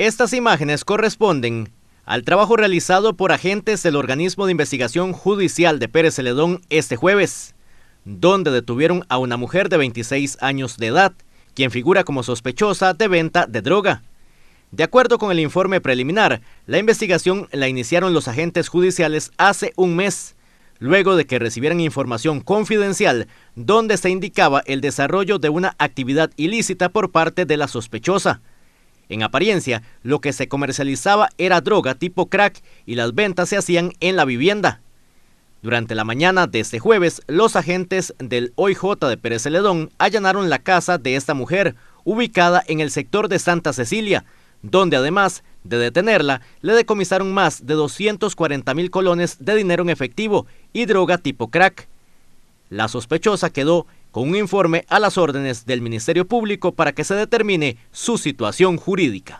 Estas imágenes corresponden al trabajo realizado por agentes del organismo de investigación judicial de Pérez Celedón este jueves, donde detuvieron a una mujer de 26 años de edad, quien figura como sospechosa de venta de droga. De acuerdo con el informe preliminar, la investigación la iniciaron los agentes judiciales hace un mes, luego de que recibieran información confidencial donde se indicaba el desarrollo de una actividad ilícita por parte de la sospechosa. En apariencia, lo que se comercializaba era droga tipo crack y las ventas se hacían en la vivienda. Durante la mañana de este jueves, los agentes del OIJ de Pérez Celedón allanaron la casa de esta mujer, ubicada en el sector de Santa Cecilia, donde además de detenerla, le decomisaron más de 240 mil colones de dinero en efectivo y droga tipo crack. La sospechosa quedó con un informe a las órdenes del Ministerio Público para que se determine su situación jurídica.